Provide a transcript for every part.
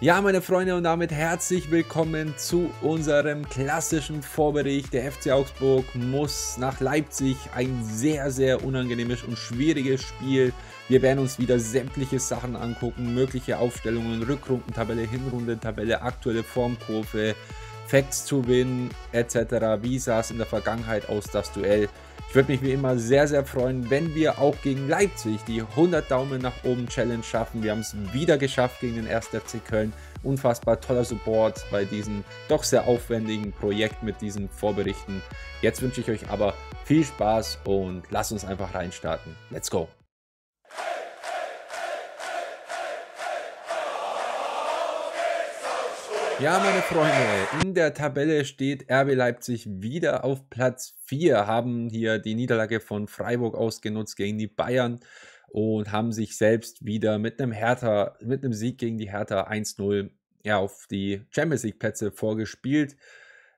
Ja, meine Freunde, und damit herzlich willkommen zu unserem klassischen Vorbericht. Der FC Augsburg muss nach Leipzig. Ein sehr, sehr unangenehmes und schwieriges Spiel. Wir werden uns wieder sämtliche Sachen angucken, mögliche Aufstellungen, Rückrundentabelle, Hinrundentabelle, aktuelle Formkurve, Facts zu Win etc. Wie sah es in der Vergangenheit aus, das Duell? Ich würde mich wie immer sehr, sehr freuen, wenn wir auch gegen Leipzig die 100 Daumen nach oben Challenge schaffen. Wir haben es wieder geschafft gegen den 1. FC Köln. Unfassbar toller Support bei diesem doch sehr aufwendigen Projekt mit diesen Vorberichten. Jetzt wünsche ich euch aber viel Spaß und lasst uns einfach reinstarten. Let's go! Ja, meine Freunde, in der Tabelle steht RB Leipzig wieder auf Platz 4, haben hier die Niederlage von Freiburg ausgenutzt gegen die Bayern und haben sich selbst wieder mit einem Hertha, mit einem Sieg gegen die Hertha 1-0 ja, auf die Champions League Plätze vorgespielt.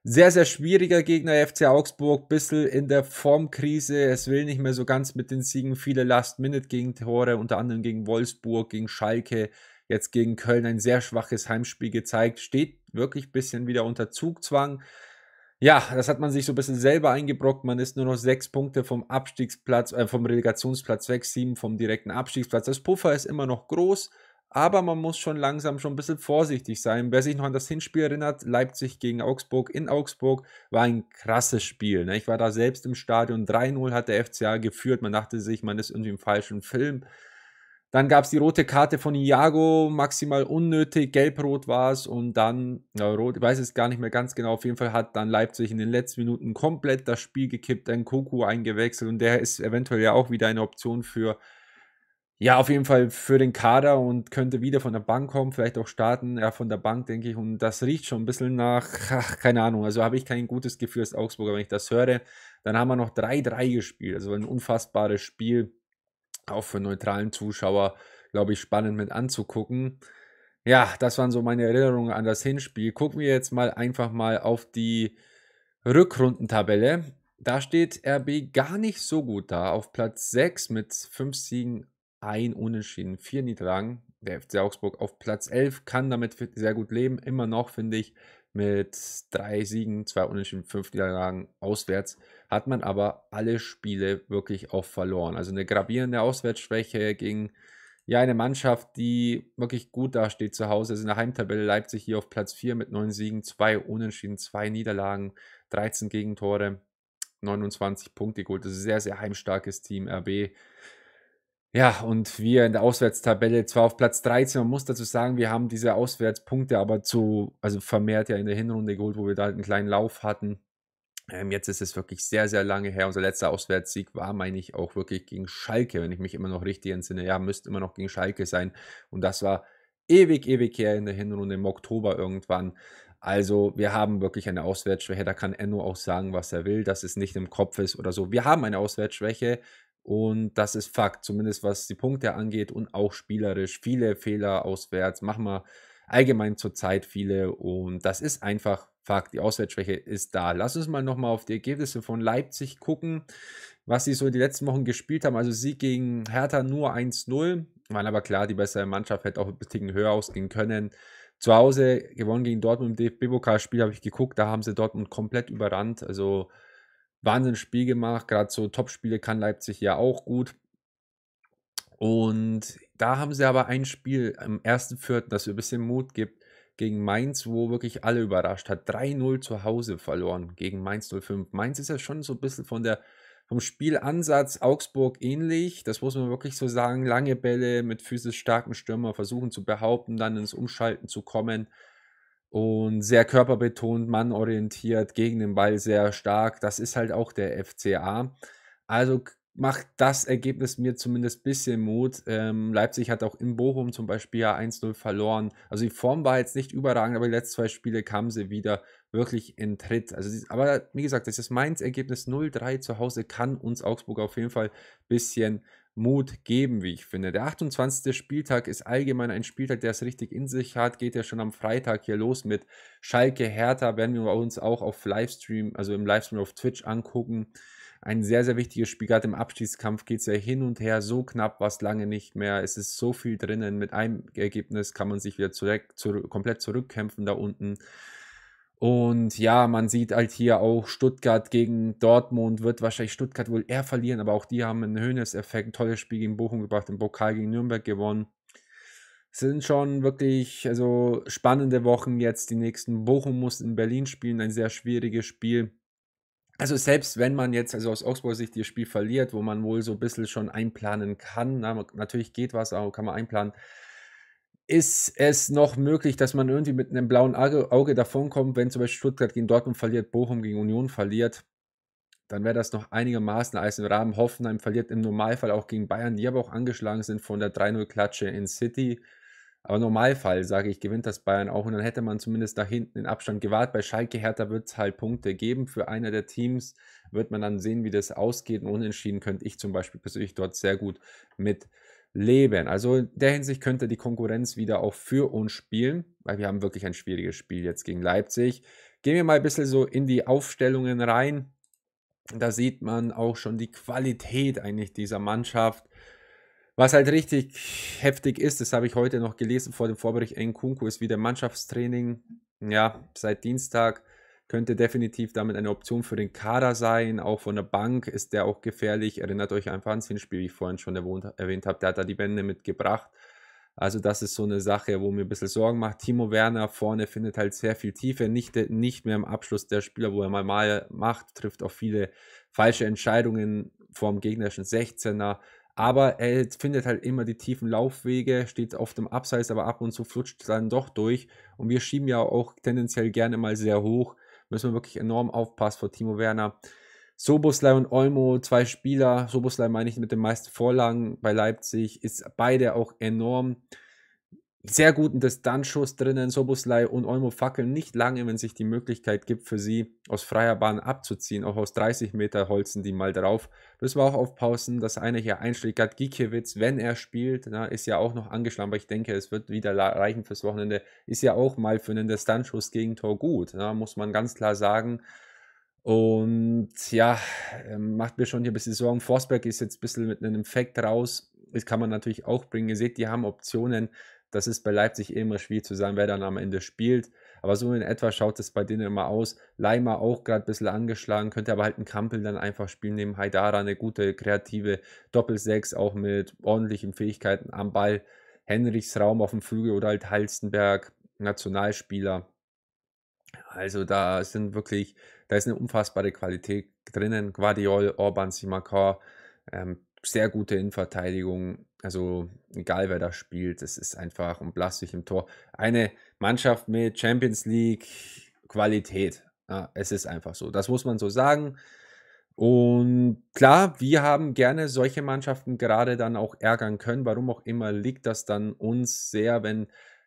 Sehr, sehr schwieriger Gegner, FC Augsburg, bisschen in der Formkrise. Es will nicht mehr so ganz mit den Siegen. Viele Last-Minute-Gegentore, unter anderem gegen Wolfsburg, gegen Schalke, jetzt gegen Köln ein sehr schwaches Heimspiel gezeigt, steht wirklich ein bisschen wieder unter Zugzwang. Ja, das hat man sich so ein bisschen selber eingebrockt. Man ist nur noch sechs Punkte vom Abstiegsplatz, äh, vom Relegationsplatz weg, sieben vom direkten Abstiegsplatz. Das Puffer ist immer noch groß, aber man muss schon langsam schon ein bisschen vorsichtig sein. Wer sich noch an das Hinspiel erinnert, Leipzig gegen Augsburg in Augsburg war ein krasses Spiel. Ne? Ich war da selbst im Stadion. 3-0 hat der FCA geführt. Man dachte sich, man ist irgendwie im falschen Film. Dann gab es die rote Karte von Iago, maximal unnötig, gelb-rot war es und dann, ja, rot, ich weiß es gar nicht mehr ganz genau, auf jeden Fall hat dann Leipzig in den letzten Minuten komplett das Spiel gekippt, dann Koku eingewechselt und der ist eventuell ja auch wieder eine Option für, ja, auf jeden Fall für den Kader und könnte wieder von der Bank kommen, vielleicht auch starten, ja, von der Bank, denke ich, und das riecht schon ein bisschen nach, ach, keine Ahnung, also habe ich kein gutes Gefühl als Augsburger, wenn ich das höre. Dann haben wir noch 3-3 gespielt, also ein unfassbares Spiel auch für neutralen Zuschauer, glaube ich, spannend mit anzugucken. Ja, das waren so meine Erinnerungen an das Hinspiel. Gucken wir jetzt mal einfach mal auf die Rückrundentabelle. Da steht RB gar nicht so gut da. Auf Platz 6 mit 5 Siegen, 1 Unentschieden, 4 Niederlagen. Der FC Augsburg auf Platz 11 kann damit sehr gut leben. Immer noch, finde ich, mit drei Siegen, zwei Unentschieden, fünf Niederlagen auswärts, hat man aber alle Spiele wirklich auch verloren. Also eine gravierende Auswärtsschwäche gegen ja eine Mannschaft, die wirklich gut dasteht zu Hause. Also in der Heimtabelle Leipzig hier auf Platz 4 mit neun Siegen, zwei Unentschieden, zwei Niederlagen, 13 Gegentore, 29 Punkte geholt. Das ist ein sehr, sehr heimstarkes Team RB. Ja, und wir in der Auswärtstabelle zwar auf Platz 13, man muss dazu sagen, wir haben diese Auswärtspunkte aber zu, also vermehrt ja in der Hinrunde geholt, wo wir da halt einen kleinen Lauf hatten. Ähm, jetzt ist es wirklich sehr, sehr lange her. Unser letzter Auswärtssieg war, meine ich, auch wirklich gegen Schalke, wenn ich mich immer noch richtig entsinne. Ja, müsste immer noch gegen Schalke sein. Und das war ewig, ewig her in der Hinrunde im Oktober irgendwann. Also wir haben wirklich eine Auswärtsschwäche. Da kann Enno auch sagen, was er will, dass es nicht im Kopf ist oder so. Wir haben eine Auswärtsschwäche. Und das ist Fakt, zumindest was die Punkte angeht und auch spielerisch. Viele Fehler auswärts, machen wir allgemein zurzeit viele. Und das ist einfach Fakt, die Auswärtsschwäche ist da. Lass uns mal nochmal auf die Ergebnisse von Leipzig gucken, was sie so in den letzten Wochen gespielt haben. Also Sieg gegen Hertha nur 1-0. Waren aber klar, die bessere Mannschaft hätte auch ein bisschen höher ausgehen können. Zu Hause gewonnen gegen Dortmund im DFB-Pokalspiel habe ich geguckt, da haben sie Dortmund komplett überrannt. Also Spiel gemacht. Gerade so Topspiele kann Leipzig ja auch gut. Und da haben sie aber ein Spiel im ersten Viertel, das ein bisschen Mut gibt, gegen Mainz, wo wirklich alle überrascht hat. 3-0 zu Hause verloren gegen Mainz 05. Mainz ist ja schon so ein bisschen von der, vom Spielansatz Augsburg ähnlich. Das muss man wirklich so sagen. Lange Bälle mit physisch starken Stürmer versuchen zu behaupten, dann ins Umschalten zu kommen und sehr körperbetont, mannorientiert, gegen den Ball sehr stark. Das ist halt auch der FCA. Also macht das Ergebnis mir zumindest ein bisschen Mut. Ähm, Leipzig hat auch in Bochum zum Beispiel ja 1-0 verloren. Also die Form war jetzt nicht überragend, aber die letzten zwei Spiele kamen sie wieder wirklich in Tritt. Also, aber wie gesagt, das ist Mainz Ergebnis 0-3 zu Hause kann uns Augsburg auf jeden Fall ein bisschen Mut geben, wie ich finde. Der 28. Spieltag ist allgemein ein Spieltag, der es richtig in sich hat. Geht ja schon am Freitag hier los mit Schalke Hertha. Werden wir uns auch auf Livestream, also im Livestream auf Twitch angucken. Ein sehr, sehr wichtiges Spiel. Gerade im Abschiedskampf geht es ja hin und her. So knapp war es lange nicht mehr. Es ist so viel drinnen. Mit einem Ergebnis kann man sich wieder zurück, zurück, komplett zurückkämpfen da unten. Und ja, man sieht halt hier auch Stuttgart gegen Dortmund wird wahrscheinlich Stuttgart wohl eher verlieren, aber auch die haben einen Höhneseffekt, ein tolles Spiel gegen Bochum gebracht, im Pokal gegen Nürnberg gewonnen. Es sind schon wirklich also spannende Wochen jetzt die nächsten. Bochum muss in Berlin spielen, ein sehr schwieriges Spiel. Also selbst wenn man jetzt also aus Augsburg Sicht das Spiel verliert, wo man wohl so ein bisschen schon einplanen kann, na, natürlich geht was, aber kann man einplanen ist es noch möglich, dass man irgendwie mit einem blauen Auge, davonkommt, wenn zum Beispiel Stuttgart gegen Dortmund verliert, Bochum gegen Union verliert? Dann wäre das noch einigermaßen Eis im Rahmen. Hoffenheim verliert im Normalfall auch gegen Bayern, die aber auch angeschlagen sind von der 3-0-Klatsche in City. Aber im Normalfall, sage ich, gewinnt das Bayern auch und dann hätte man zumindest da hinten den Abstand gewahrt. Bei Schalke Hertha wird es halt Punkte geben. Für einer der Teams wird man dann sehen, wie das ausgeht. Und unentschieden könnte ich zum Beispiel persönlich dort sehr gut mit leben. Also in der Hinsicht könnte die Konkurrenz wieder auch für uns spielen, weil wir haben wirklich ein schwieriges Spiel jetzt gegen Leipzig. Gehen wir mal ein bisschen so in die Aufstellungen rein. Da sieht man auch schon die Qualität eigentlich dieser Mannschaft. Was halt richtig heftig ist, das habe ich heute noch gelesen vor dem Vorbericht, Nkunku ist wieder Mannschaftstraining. Ja, seit Dienstag könnte definitiv damit eine Option für den Kader sein. Auch von der Bank ist der auch gefährlich. Erinnert euch einfach ans Hinspiel, wie ich vorhin schon erwähnt habe. Der hat da die Wände mitgebracht. Also das ist so eine Sache, wo mir ein bisschen Sorgen macht. Timo Werner vorne findet halt sehr viel Tiefe, nicht, nicht mehr im Abschluss der Spieler, wo er mal, mal macht, trifft auch viele falsche Entscheidungen vorm gegnerischen 16er. Aber er findet halt immer die tiefen Laufwege, steht auf dem Abseits, aber ab und zu flutscht dann doch durch. Und wir schieben ja auch tendenziell gerne mal sehr hoch müssen wir wirklich enorm aufpassen vor Timo Werner. Soboslai und Olmo, zwei Spieler, Soboslai meine ich mit den meisten Vorlagen bei Leipzig, ist beide auch enorm sehr guten Distanzschuss drinnen. Soboslai und Olmo fackeln nicht lange, wenn sich die Möglichkeit gibt, für sie aus freier Bahn abzuziehen. Auch aus 30 Meter holzen die mal drauf. Müssen wir auch aufpassen, dass einer hier einschlägt. Hat Gikiewicz, wenn er spielt, na, ist ja auch noch angeschlagen, aber ich denke, es wird wieder reichen fürs Wochenende. Ist ja auch mal für einen Distanzschuss gegen Tor gut, na, muss man ganz klar sagen. Und ja, ähm, macht mir schon hier ein bisschen Sorgen. Forsberg ist jetzt ein bisschen mit einem Effekt raus. Das kann man natürlich auch bringen. Ihr seht, die haben Optionen das ist bei Leipzig eh immer schwierig zu sagen, wer dann am Ende spielt. Aber so in etwa schaut es bei denen immer aus. Leimer auch gerade ein bisschen angeschlagen, könnte aber halt einen Kampel dann einfach spielen, neben Haidara eine gute, kreative Doppelsechs, auch mit ordentlichen Fähigkeiten am Ball. Henrichs Raum auf dem Flügel oder halt Halstenberg, Nationalspieler. Also da sind wirklich, da ist eine unfassbare Qualität drinnen. Guardiol, Orban, Simakor, ähm, sehr gute Innenverteidigung also egal wer da spielt, es ist einfach und blassig im Tor. Eine Mannschaft mit Champions League Qualität. Ja, es ist einfach so. Das muss man so sagen. Und klar, wir haben gerne solche Mannschaften gerade dann auch ärgern können. Warum auch immer liegt das dann uns sehr, wenn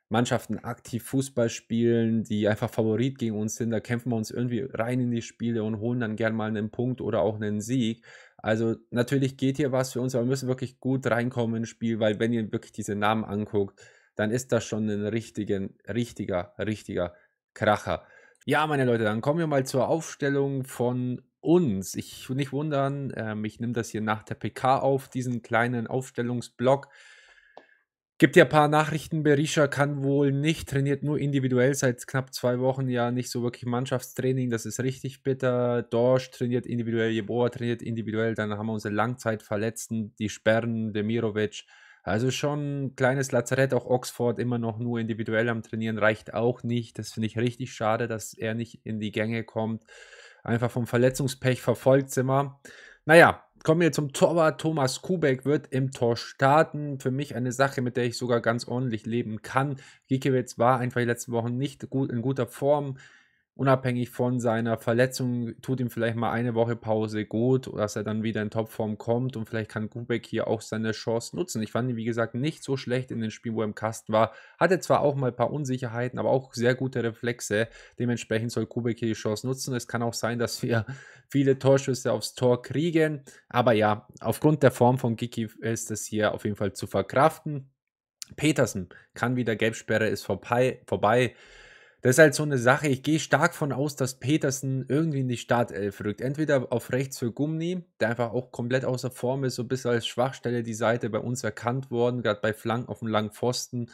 Mannschaften aktiv Fußball spielen, die einfach Favorit gegen uns sind. Da kämpfen wir uns irgendwie rein in die Spiele und holen dann gern mal einen Punkt oder auch einen Sieg. Also natürlich geht hier was für uns, aber wir müssen wirklich gut reinkommen ins Spiel, weil wenn ihr wirklich diese Namen anguckt, dann ist das schon ein richtigen, richtiger, richtiger Kracher. Ja, meine Leute, dann kommen wir mal zur Aufstellung von uns. Ich nicht wundern, ähm, ich nehme das hier nach der PK auf, diesen kleinen Aufstellungsblock. Gibt ja ein paar Nachrichten. Berisha kann wohl nicht, trainiert nur individuell seit knapp zwei Wochen. Ja, nicht so wirklich Mannschaftstraining. Das ist richtig bitter. Dorsch trainiert individuell, Jeboa trainiert individuell. Dann haben wir unsere Langzeitverletzten, die Sperren, Demirovic. Also schon ein kleines Lazarett. Auch Oxford immer noch nur individuell am Trainieren reicht auch nicht. Das finde ich richtig schade, dass er nicht in die Gänge kommt. Einfach vom Verletzungspech verfolgt sind wir. Naja, kommen wir zum Torwart. Thomas Kubek wird im Tor starten. Für mich eine Sache, mit der ich sogar ganz ordentlich leben kann. Gikiewicz war einfach die letzten Wochen nicht gut, in guter Form unabhängig von seiner Verletzung, tut ihm vielleicht mal eine Woche Pause gut, dass er dann wieder in Topform kommt und vielleicht kann Kubek hier auch seine Chance nutzen. Ich fand ihn, wie gesagt, nicht so schlecht in den Spielen, wo er im Kasten war. Hatte zwar auch mal ein paar Unsicherheiten, aber auch sehr gute Reflexe. Dementsprechend soll Kubek hier die Chance nutzen. Es kann auch sein, dass wir viele Torschüsse aufs Tor kriegen. Aber ja, aufgrund der Form von Giki ist es hier auf jeden Fall zu verkraften. Petersen kann wieder Gelbsperre, ist vorbei. vorbei. Das ist halt so eine Sache. Ich gehe stark von aus, dass Petersen irgendwie in die Startelf rückt. Entweder auf rechts für Gumni, der einfach auch komplett außer Form ist, so ein bisschen als Schwachstelle die Seite bei uns erkannt worden, gerade bei Flanken auf dem langen Pfosten.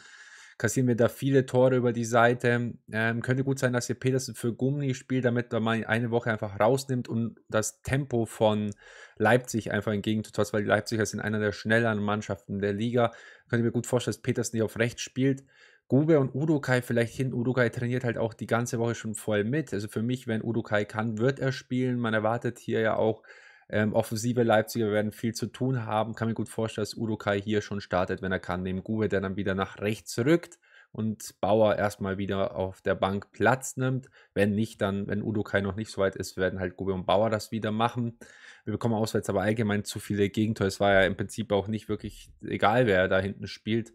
Kassieren wir da viele Tore über die Seite. Ähm, könnte gut sein, dass hier Petersen für Gumni spielt, damit man ihn eine Woche einfach rausnimmt und das Tempo von Leipzig einfach entgegenzutast, weil die Leipziger sind einer der schnelleren Mannschaften der Liga. Könnte mir gut vorstellen, dass Petersen hier auf rechts spielt. Gube und Udokai vielleicht hin. Udokai trainiert halt auch die ganze Woche schon voll mit. Also für mich, wenn Udokai kann, wird er spielen. Man erwartet hier ja auch ähm, offensive Leipziger werden viel zu tun haben. Kann mir gut vorstellen, dass Udokai hier schon startet, wenn er kann, neben Gube, der dann wieder nach rechts rückt und Bauer erstmal wieder auf der Bank Platz nimmt. Wenn nicht, dann, wenn Udokai noch nicht so weit ist, werden halt Gube und Bauer das wieder machen. Wir bekommen auswärts aber allgemein zu viele Gegentore. Es war ja im Prinzip auch nicht wirklich egal, wer da hinten spielt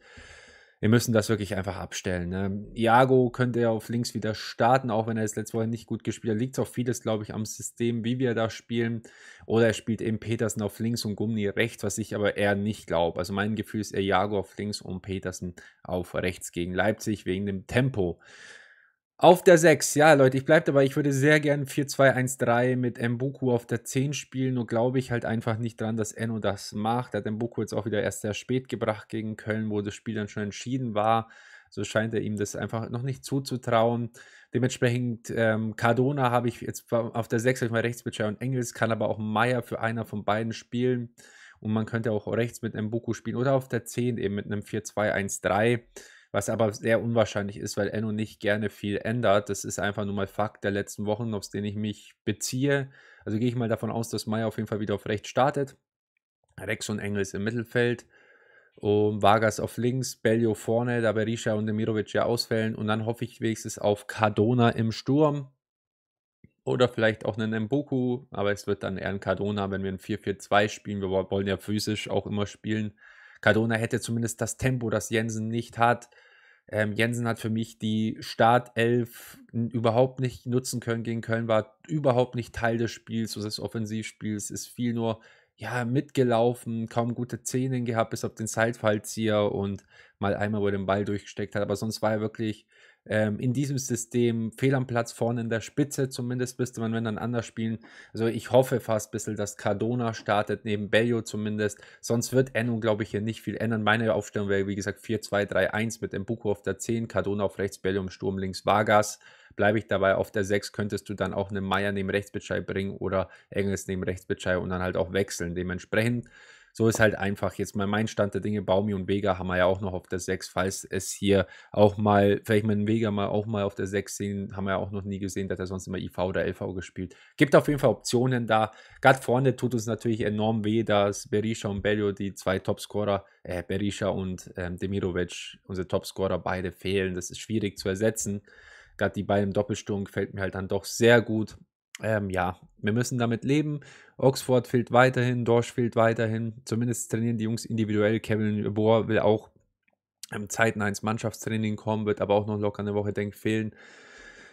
wir müssen das wirklich einfach abstellen. Ne? Iago könnte ja auf links wieder starten, auch wenn er jetzt letzte Woche nicht gut gespielt hat. Liegt auch vieles, glaube ich, am System, wie wir da spielen. Oder er spielt eben Petersen auf links und Gummi rechts, was ich aber eher nicht glaube. Also mein Gefühl ist eher Iago auf links und Petersen auf rechts gegen Leipzig wegen dem Tempo. Auf der 6, ja, Leute, ich bleibe dabei. Ich würde sehr gern 4-2-1-3 mit Mbuku auf der 10 spielen, nur glaube ich halt einfach nicht dran, dass Enno das macht. Er Hat Mbuku jetzt auch wieder erst sehr spät gebracht gegen Köln, wo das Spiel dann schon entschieden war. So scheint er ihm das einfach noch nicht zuzutrauen. Dementsprechend ähm, Cardona habe ich jetzt auf der 6 habe ich mal Rechtsbitcher und Engels, kann aber auch Meier für einer von beiden spielen. Und man könnte auch rechts mit Mbuku spielen oder auf der 10 eben mit einem 4-2-1-3 was aber sehr unwahrscheinlich ist, weil Enno nicht gerne viel ändert. Das ist einfach nur mal Fakt der letzten Wochen, auf den ich mich beziehe. Also gehe ich mal davon aus, dass Meier auf jeden Fall wieder auf rechts startet. Rex und Engels im Mittelfeld. Und Vargas auf links, Bellio vorne, da Berisha und Demirovic ja ausfällen. Und dann hoffe ich wenigstens auf Cardona im Sturm. Oder vielleicht auch einen Mboku, aber es wird dann eher ein Cardona, wenn wir ein 4-4-2 spielen. Wir wollen ja physisch auch immer spielen. Cardona hätte zumindest das Tempo, das Jensen nicht hat. Ähm, Jensen hat für mich die Startelf überhaupt nicht nutzen können gegen Köln, war überhaupt nicht Teil des Spiels, des Offensivspiels, ist viel nur ja, mitgelaufen, kaum gute Szenen gehabt, bis auf den Seitfallzieher und mal einmal, wo er den Ball durchgesteckt hat. Aber sonst war er wirklich ähm, in diesem System fehl am Platz vorne in der Spitze. Zumindest müsste man, wenn dann anders spielen. Also ich hoffe fast ein bisschen, dass Cardona startet, neben Bello zumindest. Sonst wird Enno, glaube ich, hier nicht viel ändern. Meine Aufstellung wäre, wie gesagt, 4-2-3-1 mit Mbuko auf der 10, Cardona auf rechts, Bello im Sturm, links Vargas. Bleibe ich dabei auf der 6, könntest du dann auch eine Meier neben Rechtsbitschei bringen oder Engels neben Rechtsbitschei und dann halt auch wechseln. Dementsprechend so ist halt einfach jetzt mal mein Stand der Dinge. Baumi und Vega haben wir ja auch noch auf der 6, falls es hier auch mal, vielleicht mal einen Vega mal auch mal auf der 6 sehen, haben wir ja auch noch nie gesehen, dass er sonst immer IV oder LV gespielt. Gibt auf jeden Fall Optionen da. Gerade vorne tut uns natürlich enorm weh, dass Berisha und Bellio, die zwei Topscorer, äh, Berisha und ähm, Demirovic, unsere Topscorer, beide fehlen. Das ist schwierig zu ersetzen. Gerade die beiden Doppelsturm gefällt mir halt dann doch sehr gut ähm, ja, wir müssen damit leben. Oxford fehlt weiterhin, Dorsch fehlt weiterhin. Zumindest trainieren die Jungs individuell. Kevin Bohr will auch im ähm, zeitnah ins Mannschaftstraining kommen, wird aber auch noch locker eine Woche, denke fehlen.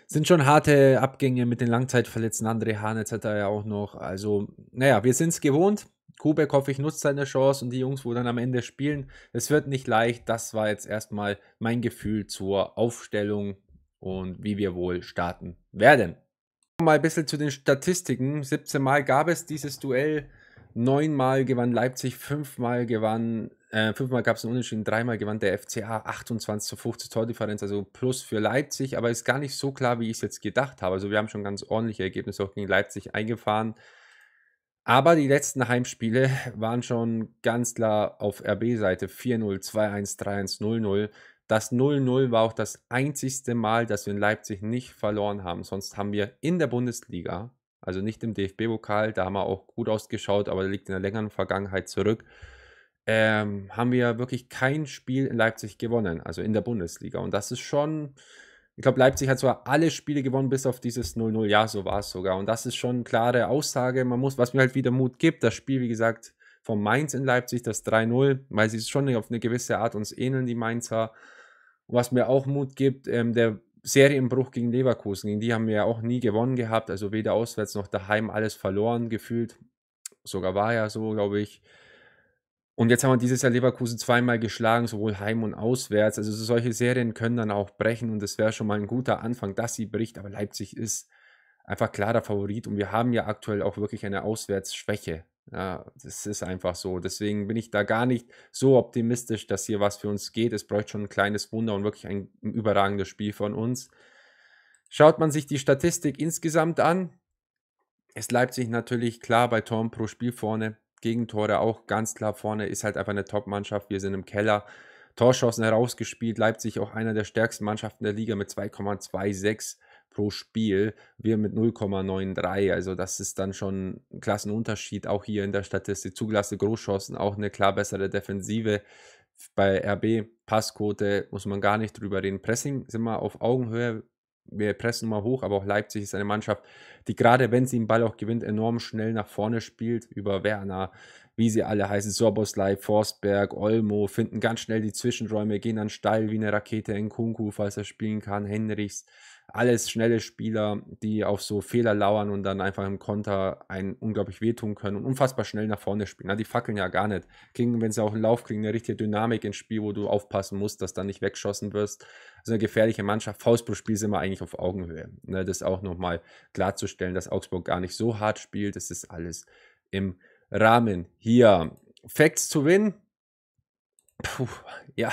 Sind schon harte Abgänge mit den Langzeitverletzten. André Hahn etc. ja auch noch. Also, naja, wir sind es gewohnt. Kubek hoffe ich nutzt seine Chance und die Jungs, wo dann am Ende spielen, es wird nicht leicht. Das war jetzt erstmal mein Gefühl zur Aufstellung und wie wir wohl starten werden mal ein bisschen zu den Statistiken. 17 Mal gab es dieses Duell. 9 Mal gewann Leipzig, fünfmal gewann, äh, fünfmal gab es einen Unentschieden, 3 Mal gewann der FCA, 28 zu 50 Tordifferenz, also plus für Leipzig, aber ist gar nicht so klar, wie ich es jetzt gedacht habe. Also wir haben schon ganz ordentliche Ergebnisse auch gegen Leipzig eingefahren. Aber die letzten Heimspiele waren schon ganz klar auf RB-Seite 4-0, 2-1, 3-1, 0-0. Das 0-0 war auch das einzigste Mal, dass wir in Leipzig nicht verloren haben. Sonst haben wir in der Bundesliga, also nicht im DFB-Pokal, da haben wir auch gut ausgeschaut, aber liegt in der längeren Vergangenheit zurück, ähm, haben wir wirklich kein Spiel in Leipzig gewonnen, also in der Bundesliga. Und das ist schon, ich glaube, Leipzig hat zwar alle Spiele gewonnen, bis auf dieses 0-0. Ja, so war es sogar. Und das ist schon eine klare Aussage. Man muss, was mir halt wieder Mut gibt, das Spiel, wie gesagt, von Mainz in Leipzig, das 3-0, weil sie schon auf eine gewisse Art uns ähneln, die Mainzer was mir auch Mut gibt, ähm, der Serienbruch gegen Leverkusen, gegen die haben wir ja auch nie gewonnen gehabt, also weder auswärts noch daheim, alles verloren gefühlt. Sogar war ja so, glaube ich. Und jetzt haben wir dieses Jahr Leverkusen zweimal geschlagen, sowohl heim und auswärts. Also solche Serien können dann auch brechen und es wäre schon mal ein guter Anfang, dass sie bricht. Aber Leipzig ist einfach klarer Favorit und wir haben ja aktuell auch wirklich eine Auswärtsschwäche. Ja, das ist einfach so. Deswegen bin ich da gar nicht so optimistisch, dass hier was für uns geht. Es bräuchte schon ein kleines Wunder und wirklich ein überragendes Spiel von uns. Schaut man sich die Statistik insgesamt an, ist Leipzig natürlich klar bei Toren pro Spiel vorne. Gegentore auch ganz klar vorne. Ist halt einfach eine Top-Mannschaft. Wir sind im Keller. Torschancen herausgespielt. Leipzig auch einer der stärksten Mannschaften der Liga mit 2,26 pro Spiel, wir mit 0,93. Also das ist dann schon ein Klassenunterschied, auch hier in der Statistik. Zugelassene Großchancen, auch eine klar bessere Defensive. Bei RB Passquote muss man gar nicht drüber reden. Pressing sind wir auf Augenhöhe. Wir pressen mal hoch, aber auch Leipzig ist eine Mannschaft, die gerade, wenn sie den Ball auch gewinnt, enorm schnell nach vorne spielt. Über Werner, wie sie alle heißen, Sorboslei, Forstberg, Olmo, finden ganz schnell die Zwischenräume, gehen dann steil wie eine Rakete in Kunku, falls er spielen kann, Henrichs alles schnelle Spieler, die auf so Fehler lauern und dann einfach im Konter einen unglaublich wehtun können und unfassbar schnell nach vorne spielen. Na, die fackeln ja gar nicht. Kriegen, wenn sie auch einen Lauf kriegen, eine richtige Dynamik ins Spiel, wo du aufpassen musst, dass dann nicht weggeschossen wirst. So also eine gefährliche Mannschaft. Faustballspiel sind wir eigentlich auf Augenhöhe. Ne, das auch nochmal klarzustellen, dass Augsburg gar nicht so hart spielt. Das ist alles im Rahmen. Hier, Facts to win. Puh, ja,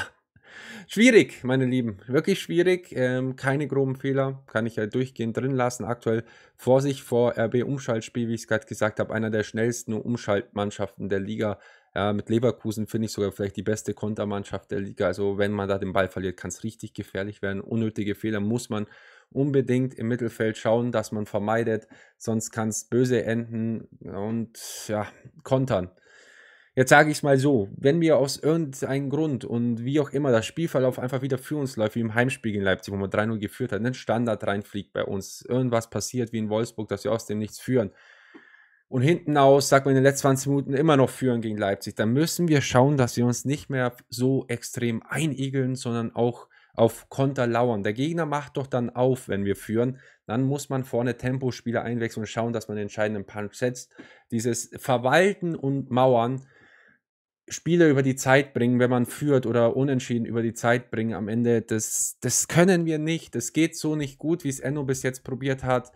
Schwierig, meine Lieben, wirklich schwierig. Ähm, keine groben Fehler, kann ich ja halt durchgehend drin lassen. Aktuell vor sich vor RB-Umschaltspiel, wie ich es gerade gesagt habe, einer der schnellsten Umschaltmannschaften der Liga. Ja, mit Leverkusen finde ich sogar vielleicht die beste Kontermannschaft der Liga. Also wenn man da den Ball verliert, kann es richtig gefährlich werden. Unnötige Fehler muss man unbedingt im Mittelfeld schauen, dass man vermeidet. Sonst kann es böse enden und ja, kontern. Jetzt sage ich es mal so, wenn wir aus irgendeinem Grund und wie auch immer das Spielverlauf einfach wieder für uns läuft, wie im Heimspiel in Leipzig, wo man 3-0 geführt hat, ein Standard reinfliegt bei uns, irgendwas passiert wie in Wolfsburg, dass wir aus dem nichts führen und hinten aus, sagt man in den letzten 20 Minuten, immer noch führen gegen Leipzig, dann müssen wir schauen, dass wir uns nicht mehr so extrem einigeln, sondern auch auf Konter lauern. Der Gegner macht doch dann auf, wenn wir führen. Dann muss man vorne Tempospieler einwechseln und schauen, dass man den entscheidenden Punch setzt. Dieses Verwalten und Mauern, Spiele über die Zeit bringen, wenn man führt oder unentschieden über die Zeit bringen am Ende, das, das können wir nicht. Das geht so nicht gut, wie es Enno bis jetzt probiert hat.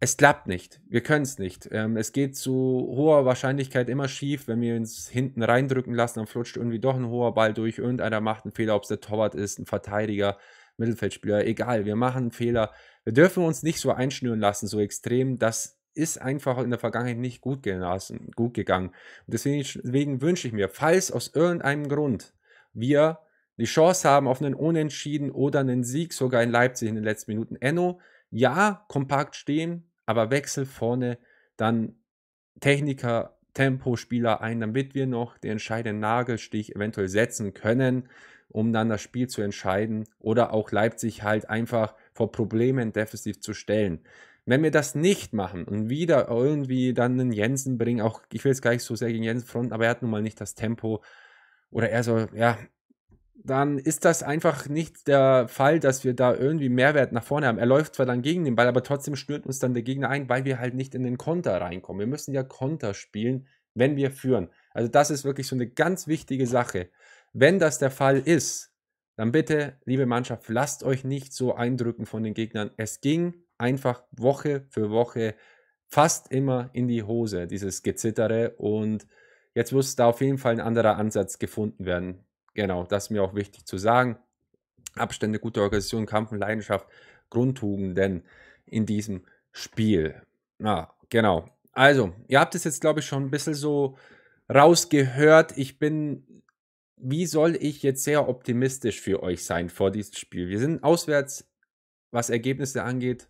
Es klappt nicht. Wir können es nicht. Ähm, es geht zu hoher Wahrscheinlichkeit immer schief. Wenn wir uns hinten reindrücken lassen, dann flutscht irgendwie doch ein hoher Ball durch. Irgendeiner macht einen Fehler, ob es der Torwart ist, ein Verteidiger, Mittelfeldspieler, egal. Wir machen einen Fehler. Wir dürfen uns nicht so einschnüren lassen, so extrem, dass ist einfach in der Vergangenheit nicht gut, gelassen, gut gegangen. Und deswegen, deswegen wünsche ich mir, falls aus irgendeinem Grund wir die Chance haben auf einen Unentschieden oder einen Sieg, sogar in Leipzig in den letzten Minuten. Enno, ja, kompakt stehen, aber Wechsel vorne, dann Techniker, Tempospieler ein, damit wir noch den entscheidenden Nagelstich eventuell setzen können, um dann das Spiel zu entscheiden oder auch Leipzig halt einfach vor Problemen defensiv zu stellen. Wenn wir das nicht machen und wieder irgendwie dann einen Jensen bringen, auch ich will jetzt gar nicht so sehr gegen Jensen fronten, aber er hat nun mal nicht das Tempo oder er soll, ja, dann ist das einfach nicht der Fall, dass wir da irgendwie Mehrwert nach vorne haben. Er läuft zwar dann gegen den Ball, aber trotzdem stört uns dann der Gegner ein, weil wir halt nicht in den Konter reinkommen. Wir müssen ja Konter spielen, wenn wir führen. Also das ist wirklich so eine ganz wichtige Sache. Wenn das der Fall ist, dann bitte, liebe Mannschaft, lasst euch nicht so eindrücken von den Gegnern. Es ging einfach Woche für Woche fast immer in die Hose, dieses Gezittere. Und jetzt muss da auf jeden Fall ein anderer Ansatz gefunden werden. Genau, das ist mir auch wichtig zu sagen. Abstände, gute Organisation, Kampf und Leidenschaft, Grundtugenden in diesem Spiel. Ja, ah, genau. Also, ihr habt es jetzt, glaube ich, schon ein bisschen so rausgehört. Ich bin, wie soll ich jetzt sehr optimistisch für euch sein vor diesem Spiel? Wir sind auswärts, was Ergebnisse angeht,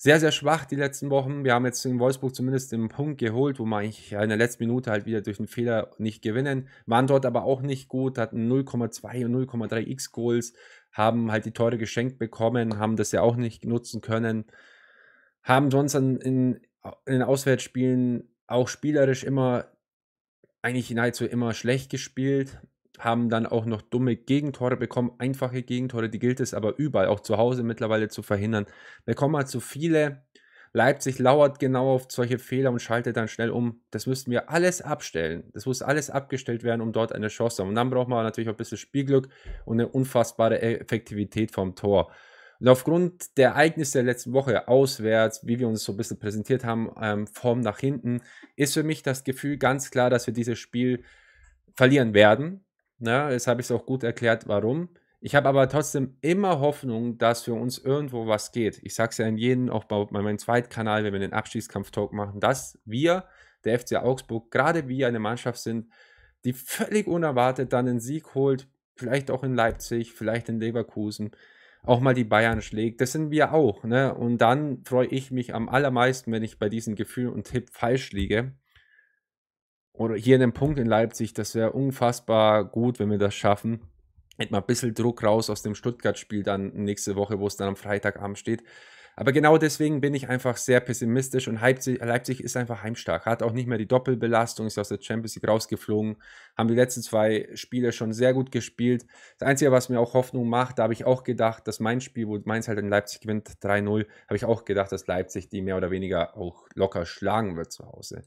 sehr, sehr schwach die letzten Wochen. Wir haben jetzt in Wolfsburg zumindest den Punkt geholt, wo man eigentlich in der letzten Minute halt wieder durch einen Fehler nicht gewinnen. Waren dort aber auch nicht gut, hatten 0,2 und 0,3 X-Goals, haben halt die Tore geschenkt bekommen, haben das ja auch nicht nutzen können. Haben sonst in, in, den Auswärtsspielen auch spielerisch immer, eigentlich nahezu immer schlecht gespielt haben dann auch noch dumme Gegentore bekommen, einfache Gegentore, die gilt es aber überall, auch zu Hause mittlerweile zu verhindern. Bekommen halt zu viele. Leipzig lauert genau auf solche Fehler und schaltet dann schnell um. Das müssten wir alles abstellen. Das muss alles abgestellt werden, um dort eine Chance zu haben. Und dann braucht man natürlich auch ein bisschen Spielglück und eine unfassbare Effektivität vom Tor. Und aufgrund der Ereignisse der letzten Woche, auswärts, wie wir uns so ein bisschen präsentiert haben, ähm, Form nach hinten, ist für mich das Gefühl ganz klar, dass wir dieses Spiel verlieren werden. Ne? Jetzt habe ich es auch gut erklärt, warum. Ich habe aber trotzdem immer Hoffnung, dass für uns irgendwo was geht. Ich sage es ja in jedem, auch bei meinem Zweitkanal, wenn wir den Abstiegskampf-Talk machen, dass wir, der FC Augsburg, gerade wir eine Mannschaft sind, die völlig unerwartet dann einen Sieg holt, vielleicht auch in Leipzig, vielleicht in Leverkusen, auch mal die Bayern schlägt. Das sind wir auch. Ne? Und dann freue ich mich am allermeisten, wenn ich bei diesem Gefühl und Tipp falsch liege oder hier in dem Punkt in Leipzig, das wäre unfassbar gut, wenn wir das schaffen. Hätte wir ein bisschen Druck raus aus dem Stuttgart-Spiel dann nächste Woche, wo es dann am Freitagabend steht. Aber genau deswegen bin ich einfach sehr pessimistisch und Leipzig, Leipzig, ist einfach heimstark. Hat auch nicht mehr die Doppelbelastung, ist aus der Champions League rausgeflogen, haben die letzten zwei Spiele schon sehr gut gespielt. Das Einzige, was mir auch Hoffnung macht, da habe ich auch gedacht, dass mein Spiel, wo Mainz halt in Leipzig gewinnt, 3-0, habe ich auch gedacht, dass Leipzig die mehr oder weniger auch locker schlagen wird zu Hause.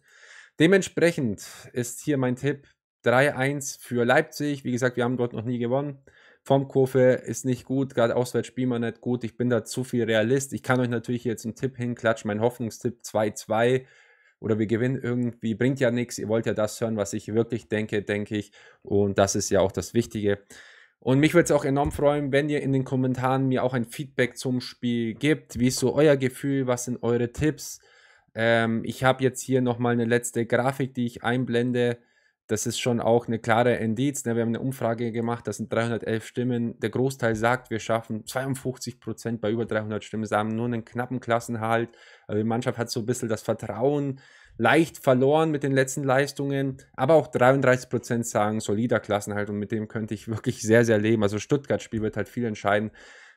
Dementsprechend ist hier mein Tipp 3-1 für Leipzig. Wie gesagt, wir haben dort noch nie gewonnen. Formkurve ist nicht gut, gerade auswärts spielen wir nicht gut. Ich bin da zu viel Realist. Ich kann euch natürlich jetzt einen Tipp hinklatschen, mein Hoffnungstipp 2-2 oder wir gewinnen irgendwie, bringt ja nichts. Ihr wollt ja das hören, was ich wirklich denke, denke ich. Und das ist ja auch das Wichtige. Und mich würde es auch enorm freuen, wenn ihr in den Kommentaren mir auch ein Feedback zum Spiel gebt. Wie ist so euer Gefühl? Was sind eure Tipps? Ähm, ich habe jetzt hier nochmal eine letzte Grafik, die ich einblende. Das ist schon auch eine klare Indiz. Ne? Wir haben eine Umfrage gemacht, das sind 311 Stimmen. Der Großteil sagt, wir schaffen 52 Prozent bei über 300 Stimmen. Sie haben nur einen knappen Klassenhalt. Also die Mannschaft hat so ein bisschen das Vertrauen leicht verloren mit den letzten Leistungen, aber auch 33% Prozent sagen solider Klassenhalt und mit dem könnte ich wirklich sehr, sehr leben. Also Stuttgart-Spiel wird halt viel entscheiden.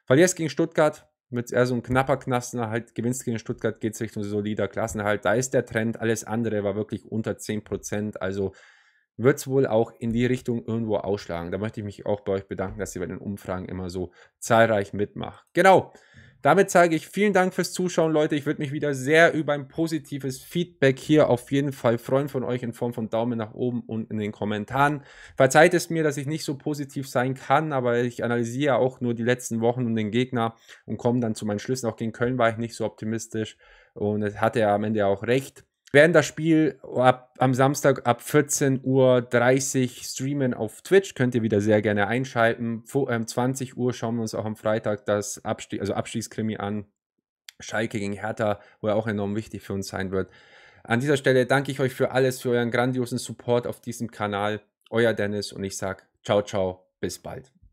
Verlierst gegen Stuttgart, mit eher so ein knapper Knasten ne? halt gewinnst gegen Stuttgart, geht es Richtung solider Klassenhalt. Da ist der Trend, alles andere war wirklich unter 10%. Also wird es wohl auch in die Richtung irgendwo ausschlagen. Da möchte ich mich auch bei euch bedanken, dass ihr bei den Umfragen immer so zahlreich mitmacht. Genau. Damit sage ich vielen Dank fürs Zuschauen, Leute. Ich würde mich wieder sehr über ein positives Feedback hier auf jeden Fall freuen von euch in Form von Daumen nach oben und in den Kommentaren. Verzeiht es mir, dass ich nicht so positiv sein kann, aber ich analysiere auch nur die letzten Wochen und den Gegner und komme dann zu meinen Schlüssen. Auch gegen Köln war ich nicht so optimistisch und es hatte ja am Ende auch recht werden das Spiel ab, am Samstag ab 14.30 Uhr streamen auf Twitch. Könnt ihr wieder sehr gerne einschalten. Vor, ähm, 20 Uhr schauen wir uns auch am Freitag das Abstieg, also Abstiegskrimi an. Schalke gegen Hertha, wo er auch enorm wichtig für uns sein wird. An dieser Stelle danke ich euch für alles, für euren grandiosen Support auf diesem Kanal. Euer Dennis und ich sage ciao, ciao, bis bald.